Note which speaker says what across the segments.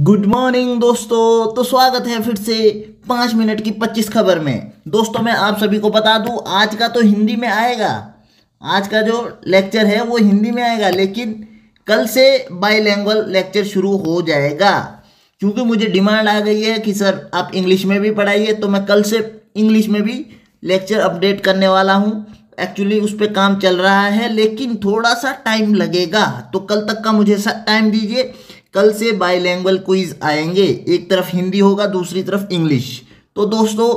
Speaker 1: good morning दोस्तों तो स्वागत है फिर से पाँच मिनट की पच्चीस खबर में दोस्तों मैं आप सभी को बता दूं आज का तो हिंदी में आएगा आज का जो लेक्चर है वो हिंदी में आएगा लेकिन कल से बाईलैंग्वल लेक्चर शुरू हो जाएगा क्योंकि मुझे डिमांड आ गई है कि सर आप इंग्लिश में भी पढ़ाइए तो मैं कल से इंग्लिश में भी लेक्चर अपडेट करने वाला हूँ एक्चुअली उस पर काम चल रहा है लेकिन थोड़ा सा टाइम लगेगा तो कल तक का मुझे टाइम दीजिए कल से बाईलैंग्वल क्विज आएंगे एक तरफ हिंदी होगा दूसरी तरफ इंग्लिश तो दोस्तों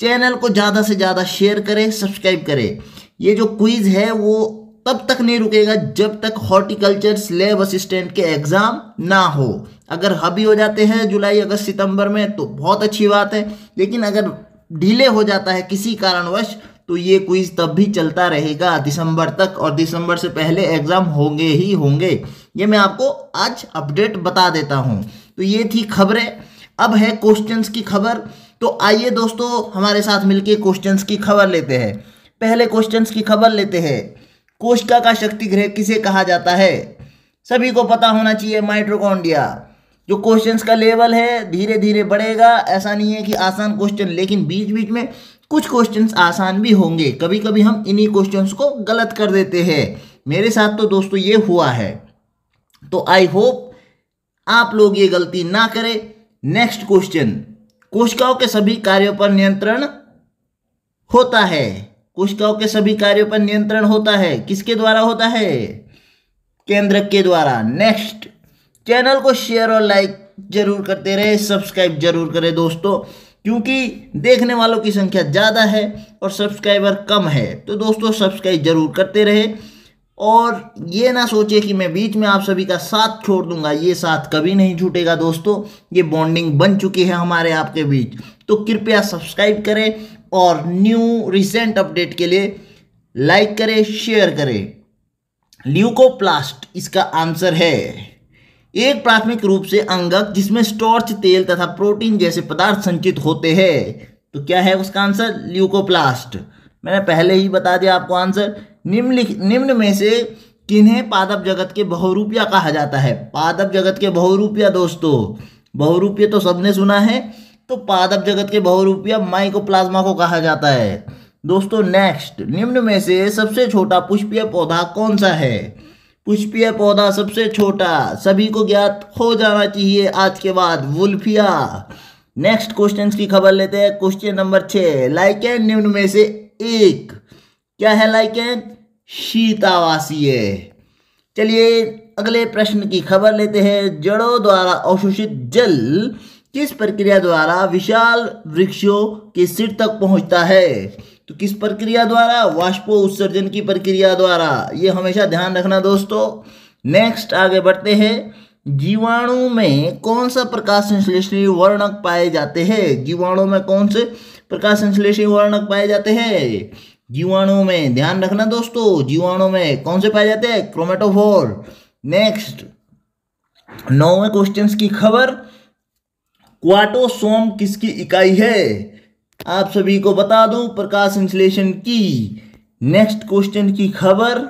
Speaker 1: चैनल को ज़्यादा से ज़्यादा शेयर करें सब्सक्राइब करें ये जो क्विज है वो तब तक नहीं रुकेगा जब तक हॉर्टिकल्चर स्लेब असिस्टेंट के एग्ज़ाम ना हो अगर हबी हो जाते हैं जुलाई अगस्त सितंबर में तो बहुत अच्छी बात है लेकिन अगर ढीले हो जाता है किसी कारणवश तो ये क्विज तब भी चलता रहेगा दिसंबर तक और दिसंबर से पहले एग्ज़ाम होंगे ही होंगे ये मैं आपको आज अपडेट बता देता हूँ तो ये थी खबरें अब है क्वेश्चंस की खबर तो आइए दोस्तों हमारे साथ मिलके क्वेश्चंस की खबर लेते हैं पहले क्वेश्चंस की खबर लेते हैं कोशिका का शक्ति ग्रह किसे कहा जाता है सभी को पता होना चाहिए माइट्रोकॉन्डिया जो क्वेश्चंस का लेवल है धीरे धीरे बढ़ेगा ऐसा नहीं है कि आसान क्वेश्चन लेकिन बीच बीच में कुछ क्वेश्चंस आसान भी होंगे कभी कभी हम इन्हीं क्वेश्चंस को गलत कर देते हैं मेरे साथ तो दोस्तों ये हुआ है तो आई होप आप लोग ये गलती ना करें नेक्स्ट क्वेश्चन कोशिकाओं के सभी कार्यों पर नियंत्रण होता है कोशिकाओं के सभी कार्यों पर नियंत्रण होता है किसके द्वारा होता है केंद्रक के द्वारा नेक्स्ट चैनल को शेयर और लाइक जरूर करते रहे सब्सक्राइब जरूर करें दोस्तों क्योंकि देखने वालों की संख्या ज़्यादा है और सब्सक्राइबर कम है तो दोस्तों सब्सक्राइब जरूर करते रहे और ये ना सोचे कि मैं बीच में आप सभी का साथ छोड़ दूंगा ये साथ कभी नहीं छूटेगा दोस्तों ये बॉन्डिंग बन चुकी है हमारे आपके बीच तो कृपया सब्सक्राइब करें और न्यू रिसेंट अपडेट के लिए लाइक करें शेयर करें ल्यूकोप्लास्ट इसका आंसर है एक प्राथमिक रूप से अंगक जिसमें स्टॉर्च तेल तथा प्रोटीन जैसे पदार्थ संचित होते हैं तो क्या है उसका आंसर ल्यूकोप्लास्ट मैंने पहले ही बता दिया आपको आंसर निम्नलिखित निम्न में से किन्हें पादप जगत के बहुरूपिया कहा जाता है पादप जगत के बहुरूपिया दोस्तों बहुरूपिय तो सबने सुना है तो पादप जगत के बहुरूपिया माइकोप्लाज्मा को कहा जाता है दोस्तों नेक्स्ट निम्न में से सबसे छोटा पुष्पीय पौधा कौन सा है पुष्पीय पौधा सबसे छोटा सभी को ज्ञात हो जाना चाहिए आज के बाद वुल्फिया नेक्स्ट क्वेश्चन की खबर लेते हैं क्वेश्चन नंबर छः लाइक निम्न में से एक क्या है लाइकेन शीतावासीय चलिए अगले प्रश्न की खबर लेते हैं जड़ों द्वारा अवशोषित जल किस प्रक्रिया द्वारा विशाल वृक्षों के सिर तक पहुंचता है तो किस प्रक्रिया द्वारा वाष्पो उत्सर्जन की प्रक्रिया द्वारा ये हमेशा ध्यान रखना दोस्तों नेक्स्ट आगे बढ़ते हैं जीवाणु में कौन सा प्रकाश संश्लेषणी वर्णक पाए जाते हैं जीवाणु में कौन से प्रकाश संश्लेषी वर्णक पाए जाते हैं जीवाणु में ध्यान रखना दोस्तों जीवाणु में कौन से पाए जाते हैं क्रोमेटोफोर नेक्स्ट नौवे क्वेश्चन की खबर क्वाटोसोम किसकी इकाई है आप सभी को बता दूं प्रकाश संश्लेषण की नेक्स्ट क्वेश्चन की खबर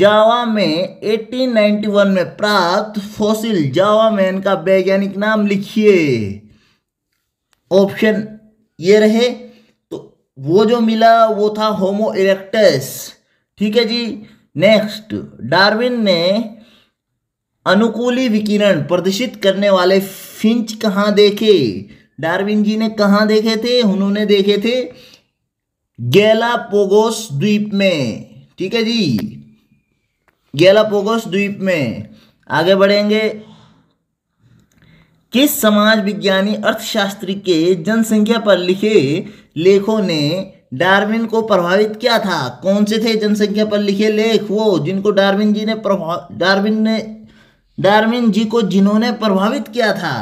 Speaker 1: जावा में 1891 में प्राप्त फॉसिल जावा मैन का वैज्ञानिक नाम लिखिए ऑप्शन ये रहे तो वो जो मिला वो था होमो इरेक्टस ठीक है जी नेक्स्ट डार्विन ने अनुकूली विकिरण प्रदर्शित करने वाले फिंच कहाँ देखे डार्विन जी ने कहाँ देखे थे उन्होंने देखे थे गैलापोगोस द्वीप में ठीक है जी गैलापोगोस द्वीप में आगे बढ़ेंगे किस समाज विज्ञानी अर्थशास्त्री के जनसंख्या पर लिखे लेखों ने डार्विन को प्रभावित किया था कौन से थे जनसंख्या पर लिखे लेख वो जिनको डार्विन जी ने प्रभाव डार्विन ने डार्विन जी को जिन्होंने प्रभावित किया था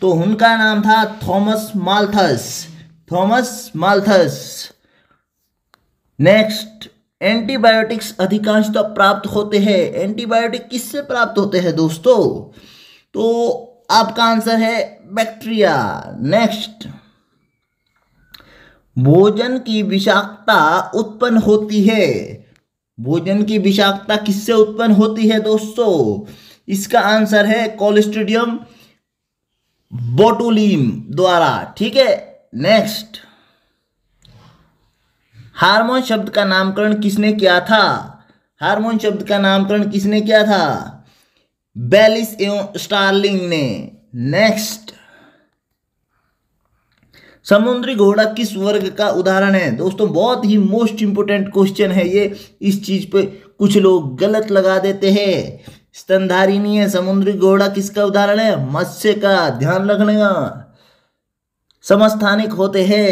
Speaker 1: तो उनका नाम था Thomas Malthus Thomas Malthus next antibiotics अधिकांशतः प्राप्त होते हैं एंटीबायोटिक किससे प्राप्त होते हैं दोस्तों तो आपका आंसर है बैक्टीरिया नेक्स्ट भोजन की विषाक्तता उत्पन्न होती है भोजन की विषाक्तता किससे उत्पन्न होती है दोस्तों इसका आंसर है कोलेस्ट्रीडियम बोटुलिम द्वारा ठीक है नेक्स्ट हार्मोन शब्द का नामकरण किसने किया था हार्मोन शब्द का नामकरण किसने किया था बेलिस एवं स्टार्लिंग ने नेक्स्ट समुद्री घोड़ा किस वर्ग का उदाहरण है दोस्तों बहुत ही मोस्ट इंपोर्टेंट क्वेश्चन है ये इस चीज पे कुछ लोग गलत लगा देते हैं स्तनधारी नहीं है समुद्री घोड़ा किसका उदाहरण है मत्स्य का ध्यान रखने का समस्थानिक होते हैं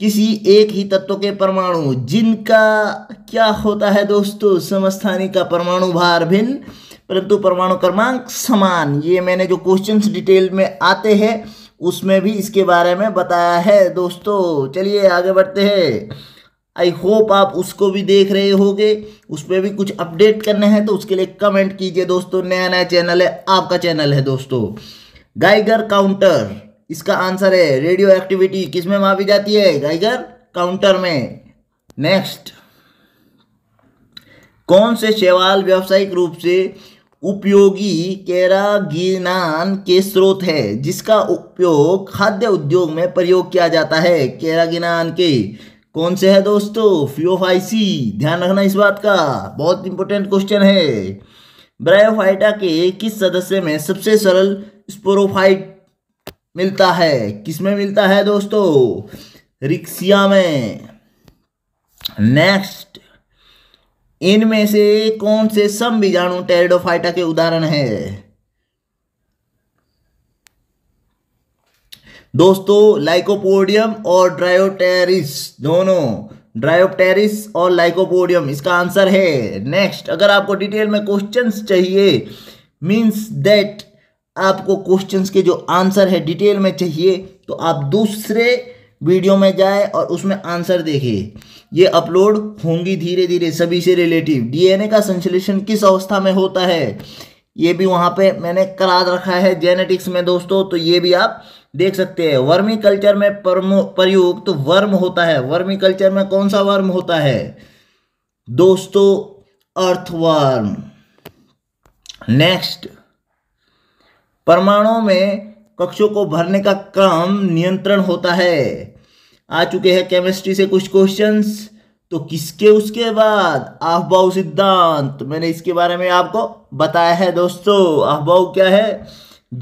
Speaker 1: किसी एक ही तत्व के परमाणु जिनका क्या होता है दोस्तों समस्थानिक का परमाणु भार भिन्न परंतु परमाणु क्रमांक समान ये मैंने जो क्वेश्चंस डिटेल में आते हैं उसमें भी इसके बारे में बताया है दोस्तों चलिए आगे बढ़ते हैं आई होप आप उसको भी देख रहे होंगे उस पर भी कुछ अपडेट करने हैं तो उसके लिए कमेंट कीजिए दोस्तों नया नया चैनल है आपका चैनल है दोस्तों गाइगर काउंटर इसका आंसर है रेडियो एक्टिविटी किस में मापी जाती है गाइगर काउंटर में नेक्स्ट कौन से शैवाल व्यावसायिक रूप से उपयोगी केरागिनान के स्रोत है जिसका उपयोग खाद्य उद्योग में प्रयोग किया जाता है केरागिनान के कौन से है दोस्तों फ्योफाइसी ध्यान रखना इस बात का बहुत इंपॉर्टेंट क्वेश्चन है ब्रायोफाइटा के किस सदस्य में सबसे सरल स्पोरोफाइट मिलता है किसमें मिलता है दोस्तों रिक्सिया में नेक्स्ट इनमें से कौन से सम बीजाणु टेरिडोफाइटा के उदाहरण है दोस्तों लाइकोपोडियम और ड्रायोटेरिस दोनों ड्रायोटेरिस और लाइकोपोडियम इसका आंसर है नेक्स्ट अगर आपको डिटेल में क्वेश्चंस चाहिए मींस दैट आपको क्वेश्चंस के जो आंसर है डिटेल में चाहिए तो आप दूसरे वीडियो में जाए और उसमें आंसर देखे ये अपलोड होंगी धीरे धीरे सभी से रिलेटिव डीएनए का संश्लेषण किस अवस्था में होता है ये भी वहाँ पे मैंने करा रखा है जेनेटिक्स में दोस्तों तो ये भी आप देख सकते हैं वर्मी कल्चर में प्रयुक्त तो वर्म होता है वर्मी कल्चर में कौन सा वर्म होता है दोस्तों अर्थवर्म नेक्स्ट परमाणुओं में कक्षों को भरने का क्रम नियंत्रण होता है आ चुके हैं केमिस्ट्री से कुछ क्वेश्चंस तो किसके उसके बाद आहबाऊ सिद्धांत मैंने इसके बारे में आपको बताया है दोस्तों आहबाऊ क्या है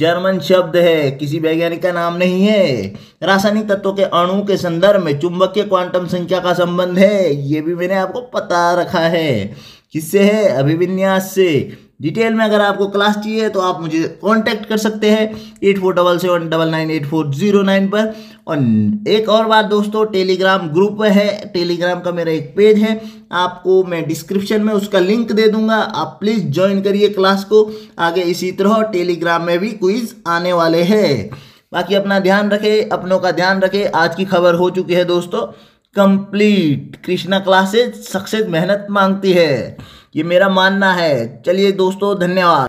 Speaker 1: जर्मन शब्द है किसी वैज्ञानिक का नाम नहीं है रासायनिक तत्वों के अणु के संदर्भ में चुंबकीय क्वांटम संख्या का संबंध है ये भी मैंने आपको पता रखा है किससे है अभिविन्यास से डिटेल में अगर आपको क्लास चाहिए तो आप मुझे कांटेक्ट कर सकते हैं eight four double seven double nine eight four zero nine पर और एक और बात दोस्तों टेलीग्राम ग्रुप है टेलीग्राम का मेरा एक पेज है आपको मैं डिस्क्रिप्शन में उसका लिंक दे दूंगा आप प्लीज़ ज्वाइन करिए क्लास को आगे इसी तरह टेलीग्राम में भी क्विज आने वाले हैं बाकी अपना ध्यान रखें अपनों का ध्यान रखें आज की खबर हो चुकी है दोस्तों कंप्लीट कृष्णा क्लासेज सक्सेस मेहनत मांगती है ये मेरा मानना है चलिए दोस्तों धन्यवाद